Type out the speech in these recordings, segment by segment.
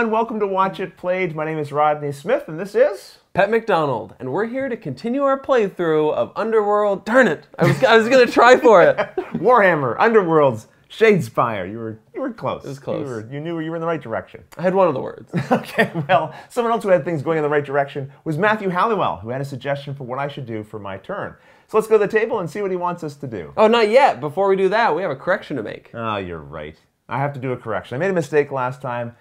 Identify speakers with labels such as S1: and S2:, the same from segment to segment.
S1: everyone. Welcome to Watch It Played. My name is Rodney Smith, and this is. Pet McDonald, and we're here to continue our playthrough of Underworld. Darn it! I was, I was gonna try for it. Warhammer, Underworlds, Shadespire. You were you were close. It was close. You, were, you knew you were in the right direction. I had one of the words. okay, well, someone else who had things going in the right direction was Matthew Halliwell, who had a suggestion for what I should do for my turn. So let's go to the table and see what he wants us to do. Oh, not yet. Before we do that, we have a correction to make. Oh, you're right. I have to do a correction. I made a mistake last time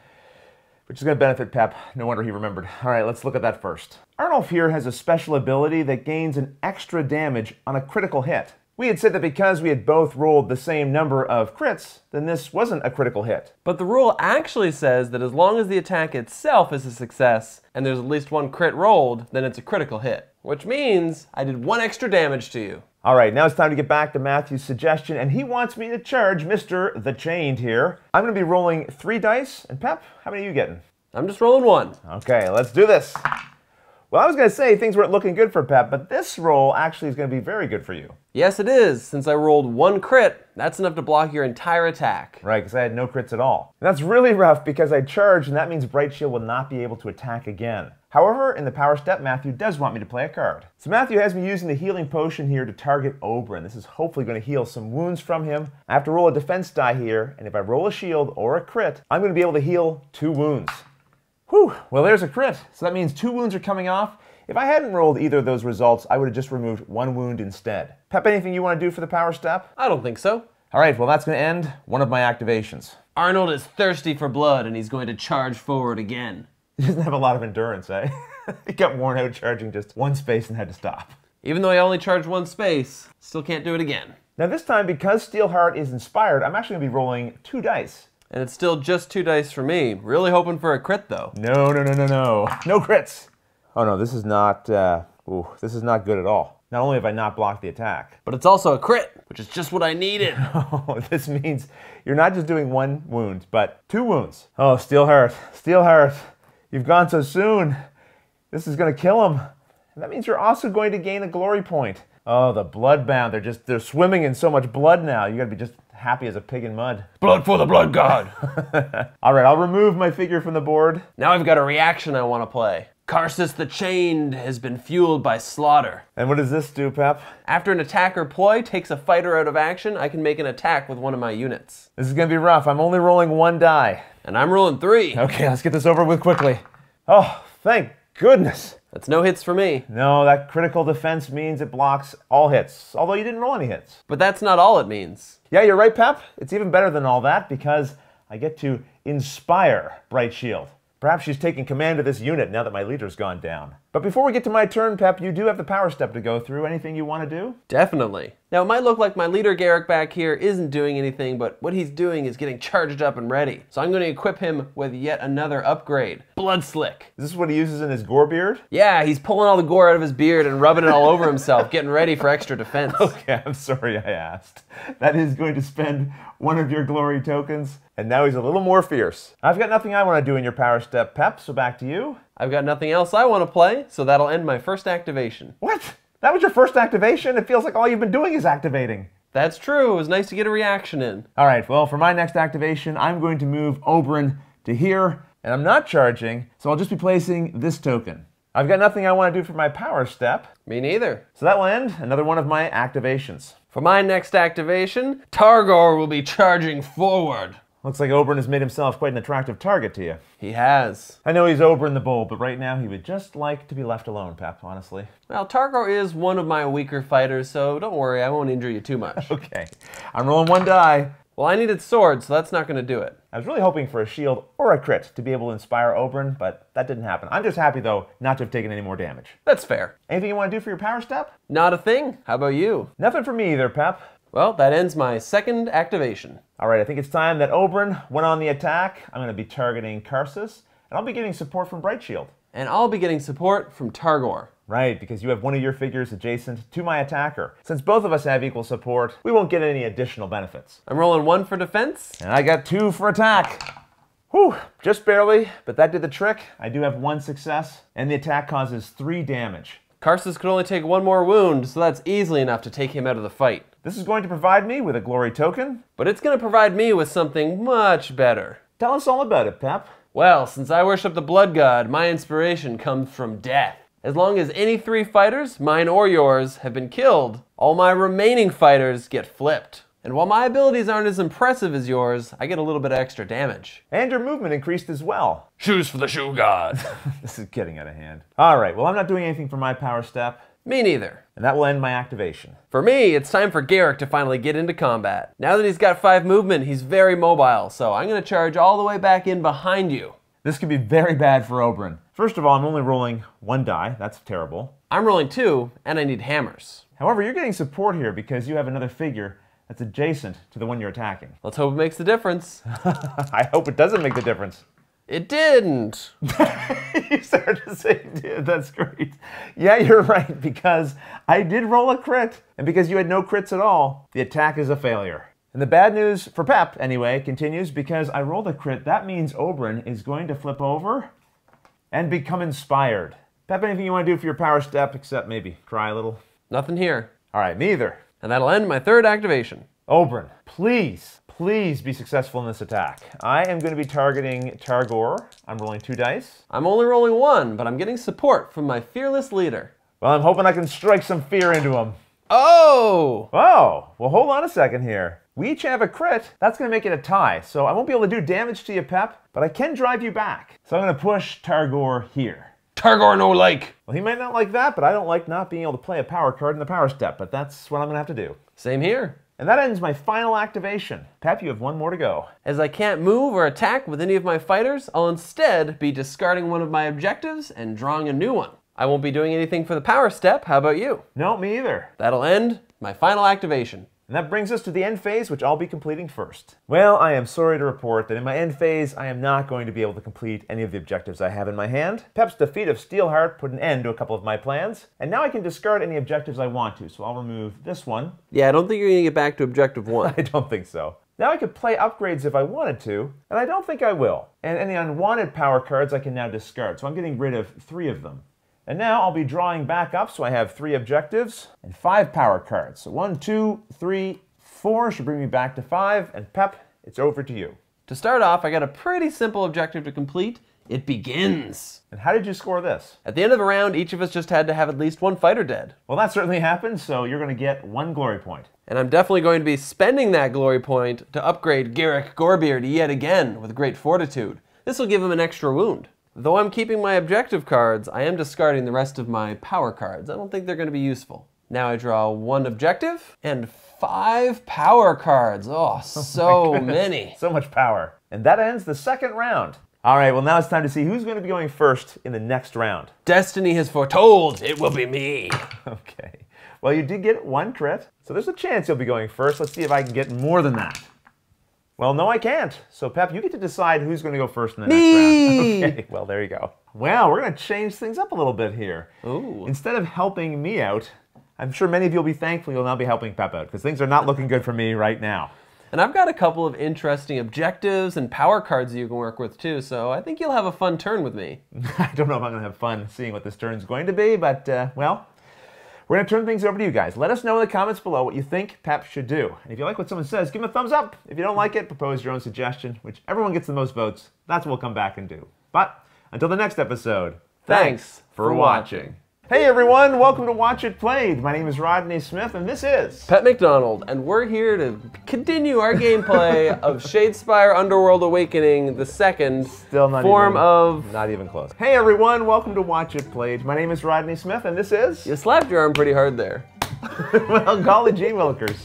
S1: which is going to benefit Pep. No wonder he remembered. All right, let's look at that first. Arnulf here has a special ability that gains an extra damage on a critical hit. We had said that because we had both rolled the same number of crits, then this wasn't a critical hit. But the rule actually says that as long as the attack itself is a success, and there's at least one crit rolled, then it's a critical hit. Which means I did one extra damage to you. All right, now it's time to get back to Matthew's suggestion, and he wants me to charge Mr. The Chained here. I'm gonna be rolling three dice, and Pep, how many are you getting? I'm just rolling one. Okay, let's do this. Well, I was gonna say things weren't looking good for Pep, but this roll actually is gonna be very good for you. Yes, it is. Since I rolled one crit, that's enough to block your entire attack. Right, because I had no crits at all. And that's really rough because I charged, and that means Bright Shield will not be able to attack again. However, in the power step, Matthew does want me to play a card. So Matthew has me using the healing potion here to target Oberon. This is hopefully going to heal some wounds from him. I have to roll a defense die here, and if I roll a shield or a crit, I'm going to be able to heal two wounds. Whew, well there's a crit. So that means two wounds are coming off. If I hadn't rolled either of those results, I would have just removed one wound instead. Pep, anything you want to do for the power step? I don't think so. All right, well that's going to end one of my activations. Arnold is thirsty for blood and he's going to charge forward again. He doesn't have a lot of endurance, eh? he got worn out charging just one space and had to stop. Even though I only charged one space, still can't do it again. Now this time, because Steelheart is inspired, I'm actually gonna be rolling two dice. And it's still just two dice for me. Really hoping for a crit though. No, no, no, no, no. No crits. Oh no, this is not, uh, ooh, this is not good at all. Not only have I not blocked the attack. But it's also a crit, which is just what I needed. Oh, this means you're not just doing one wound, but two wounds. Oh, Steelheart, Steelheart. You've gone so soon. This is going to kill him. And that means you're also going to gain a glory point. Oh, the bloodbound. They're just, they're swimming in so much blood now. You gotta be just happy as a pig in mud. Blood for the blood god! All right, I'll remove my figure from the board. Now I've got a reaction I wanna play. Karsus the Chained has been fueled by slaughter. And what does this do, Pep? After an attacker ploy takes a fighter out of action, I can make an attack with one of my units. This is gonna be rough. I'm only rolling one die. And I'm rolling three. Okay, let's get this over with quickly. Oh, thank goodness. That's no hits for me. No, that critical defense means it blocks all hits, although you didn't roll any hits. But that's not all it means. Yeah, you're right, Pep. It's even better than all that because I get to inspire Bright Shield. Perhaps she's taking command of this unit now that my leader's gone down. But before we get to my turn, Pep, you do have the power step to go through. Anything you want to do? Definitely. Now it might look like my leader Garrick back here isn't doing anything, but what he's doing is getting charged up and ready. So I'm gonna equip him with yet another upgrade, Blood Slick. Is this what he uses in his gore beard? Yeah, he's pulling all the gore out of his beard and rubbing it all over himself, getting ready for extra defense. Okay, I'm sorry I asked. That is going to spend one of your glory tokens, and now he's a little more fierce. I've got nothing I want to do in your power step, Pep, so back to you. I've got nothing else I want to play, so that'll end my first activation. What? That was your first activation. It feels like all you've been doing is activating. That's true. It was nice to get a reaction in. All right, well, for my next activation, I'm going to move Oberon to here, and I'm not charging, so I'll just be placing this token. I've got nothing I want to do for my power step. Me neither. So that will end another one of my activations. For my next activation, Targor will be charging forward. Looks like Oberon has made himself quite an attractive target to you. He has. I know he's Oberon the Bold, but right now he would just like to be left alone, Pep, honestly. Well, Targo is one of my weaker fighters, so don't worry, I won't injure you too much. okay. I'm rolling one die. Well, I needed swords, so that's not going to do it. I was really hoping for a shield or a crit to be able to inspire Oberon, but that didn't happen. I'm just happy, though, not to have taken any more damage. That's fair. Anything you want to do for your power step? Not a thing. How about you? Nothing for me either, Pep. Well, that ends my second activation. All right, I think it's time that Oberon went on the attack. I'm going to be targeting Karsus, and I'll be getting support from Brightshield, And I'll be getting support from Targor. Right, because you have one of your figures adjacent to my attacker. Since both of us have equal support, we won't get any additional benefits. I'm rolling one for defense. And I got two for attack. Whew, just barely, but that did the trick. I do have one success, and the attack causes three damage. Karsus could only take one more wound, so that's easily enough to take him out of the fight. This is going to provide me with a glory token. But it's going to provide me with something much better. Tell us all about it, Pep. Well, since I worship the Blood God, my inspiration comes from death. As long as any three fighters, mine or yours, have been killed, all my remaining fighters get flipped. And while my abilities aren't as impressive as yours, I get a little bit of extra damage. And your movement increased as well. Shoes for the shoe god. this is getting out of hand. All right, well, I'm not doing anything for my power step. Me neither. And that will end my activation. For me, it's time for Garrick to finally get into combat. Now that he's got five movement, he's very mobile, so I'm gonna charge all the way back in behind you. This could be very bad for Oberon. First of all, I'm only rolling one die, that's terrible. I'm rolling two, and I need hammers. However, you're getting support here because you have another figure that's adjacent to the one you're attacking. Let's hope it makes the difference. I hope it doesn't make the difference. It didn't. you started to say, did. that's great. Yeah, you're right, because I did roll a crit. And because you had no crits at all, the attack is a failure. And the bad news for Pep, anyway, continues because I rolled a crit. That means Oberon is going to flip over and become inspired. Pep, anything you want to do for your power step except maybe cry a little? Nothing here. All right, me either. And that'll end my third activation. Oberon, please Please be successful in this attack. I am going to be targeting Targor. I'm rolling two dice. I'm only rolling one, but I'm getting support from my fearless leader. Well, I'm hoping I can strike some fear into him. Oh! Oh, well hold on a second here. We each have a crit. That's going to make it a tie, so I won't be able to do damage to you, Pep, but I can drive you back. So I'm going to push Targor here. Targor no like. Well, he might not like that, but I don't like not being able to play a power card in the power step, but that's what I'm going to have to do. Same here. And that ends my final activation. Pep, you have one more to go. As I can't move or attack with any of my fighters, I'll instead be discarding one of my objectives and drawing a new one. I won't be doing anything for the power step, how about you? No, me either. That'll end my final activation. And that brings us to the end phase, which I'll be completing first. Well, I am sorry to report that in my end phase, I am not going to be able to complete any of the objectives I have in my hand. Pep's defeat of Steelheart put an end to a couple of my plans, and now I can discard any objectives I want to, so I'll remove this one. Yeah, I don't think you're gonna get back to objective one. I don't think so. Now I could play upgrades if I wanted to, and I don't think I will. And any unwanted power cards I can now discard, so I'm getting rid of three of them. And now I'll be drawing back up, so I have three objectives and five power cards. So one, two, three, four should bring me back to five, and Pep, it's over to you. To start off, I got a pretty simple objective to complete. It begins. And how did you score this? At the end of the round, each of us just had to have at least one fighter dead. Well, that certainly happened, so you're going to get one glory point. And I'm definitely going to be spending that glory point to upgrade Garrick Gorbeard yet again with great fortitude. This will give him an extra wound. Though I'm keeping my objective cards, I am discarding the rest of my power cards. I don't think they're gonna be useful. Now I draw one objective and five power cards. Oh, oh so oh many. So much power. And that ends the second round. All right, well, now it's time to see who's going to be going first in the next round. Destiny has foretold it will be me. okay. Well, you did get one crit, so there's a chance you'll be going first. Let's see if I can get more than that. Well, no, I can't. So, Pep, you get to decide who's going to go first in the Me. next round. Okay, well, there you go. Well, we're going to change things up a little bit here. Ooh. Instead of helping me out, I'm sure many of you will be thankful you'll now be helping Pep out because things are not looking good for me right now. And I've got a couple of interesting objectives and power cards you can work with too, so I think you'll have a fun turn with me. I don't know if I'm going to have fun seeing what this turn's going to be, but, uh, well, we're going to turn things over to you guys. Let us know in the comments below what you think PEP should do. And if you like what someone says, give them a thumbs up. If you don't like it, propose your own suggestion, which everyone gets the most votes. That's what we'll come back and do. But until the next episode, thanks, thanks for watching. Hey everyone, welcome to Watch It Played. My name is Rodney Smith and this is Pet McDonald, and we're here to continue our gameplay of Shadespire Underworld Awakening, the second Still not form even, of. Not even close. Hey everyone, welcome to Watch It Played. My name is Rodney Smith and this is. You slapped your arm pretty hard there. well, golly gee willikers.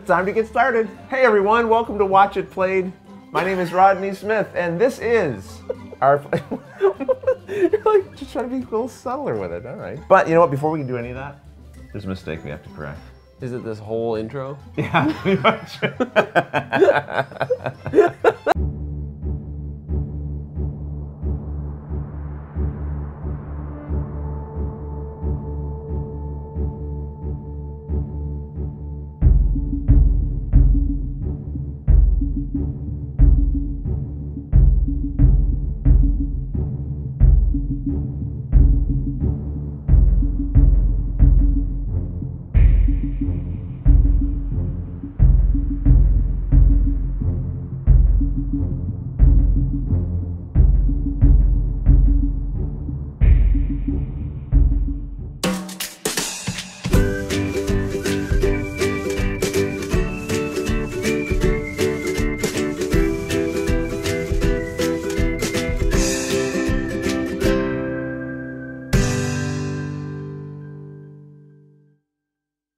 S1: Time to get started. Hey everyone, welcome to Watch It Played. My name is Rodney Smith and this is our. You're like, just trying to be a little subtler with it. All right. But you know what? Before we can do any of that, there's a mistake we have to correct. Is it this whole intro? Yeah,